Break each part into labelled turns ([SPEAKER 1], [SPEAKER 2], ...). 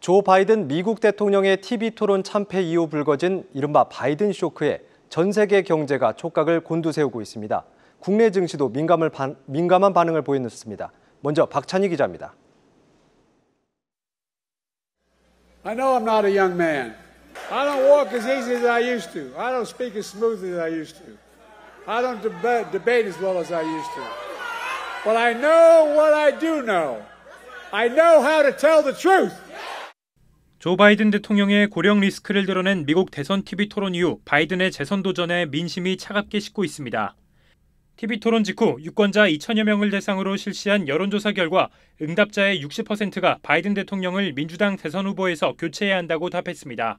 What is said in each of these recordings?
[SPEAKER 1] 조 바이든 미국 대통령의 TV 토론 참패 이후 불거진 이른바 바이든 쇼크에 전 세계 경제가 촉각을 곤두세우고 있습니다. 국내 증시도 민감을 반, 민감한 반응을 보였습니다. 먼저 박찬희 기자입니다.
[SPEAKER 2] I know I'm not a young man. I don't walk as easy as I used to. I don't speak as smoothly as I used to. I don't deb debate as well as I used to. But I know what I do know. I know how to tell the truth.
[SPEAKER 3] 조 바이든 대통령의 고령 리스크를 드러낸 미국 대선 TV 토론 이후 바이든의 재선 도전에 민심이 차갑게 식고 있습니다. TV 토론 직후 유권자 2천여 명을 대상으로 실시한 여론조사 결과 응답자의 60%가 바이든 대통령을 민주당 대선 후보에서 교체해야 한다고 답했습니다.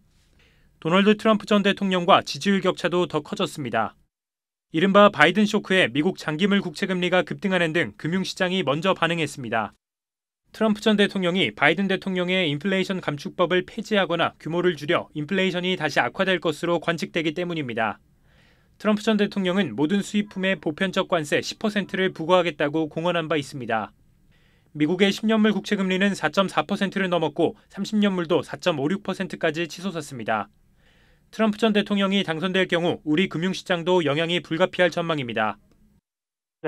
[SPEAKER 3] 도널드 트럼프 전 대통령과 지지율 격차도 더 커졌습니다. 이른바 바이든 쇼크에 미국 장기물 국채 금리가 급등하는 등 금융시장이 먼저 반응했습니다. 트럼프 전 대통령이 바이든 대통령의 인플레이션 감축법을 폐지하거나 규모를 줄여 인플레이션이 다시 악화될 것으로 관측되기 때문입니다. 트럼프 전 대통령은 모든 수입품에 보편적 관세 10%를 부과하겠다고 공언한 바 있습니다. 미국의 10년물 국채 금리는 4.4%를 넘었고 30년물도 4.56%까지 치솟았습니다. 트럼프 전 대통령이 당선될 경우 우리 금융시장도 영향이 불가피할 전망입니다.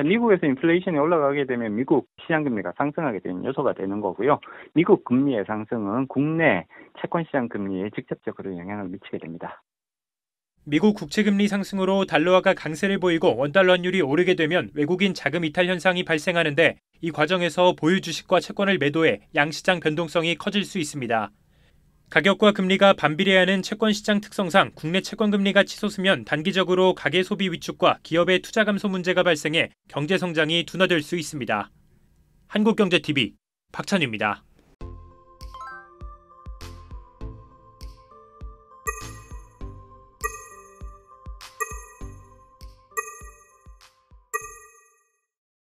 [SPEAKER 3] 미국에서 인플레이션이 올라가게 되면 미국 시장 금리가 상승하게 되는 요소가 되는 거고요. 미국 금리의 상승은 국내 채권 시장 금리에 직접적으로 영향을 미치게 됩니다. 미국 국채 금리 상승으로 달러화가 강세를 보이고 원달러 환율이 오르게 되면 외국인 자금 이탈 현상이 발생하는데 이 과정에서 보유 주식과 채권을 매도해 양시장 변동성이 커질 수 있습니다. 가격과 금리가 반비례하는 채권 시장 특성상 국내 채권 금리가 치솟으면 단기적으로 가계 소비 위축과 기업의 투자 감소 문제가 발생해 경제 성장이 둔화될 수 있습니다. 한국경제TV 박찬입니다.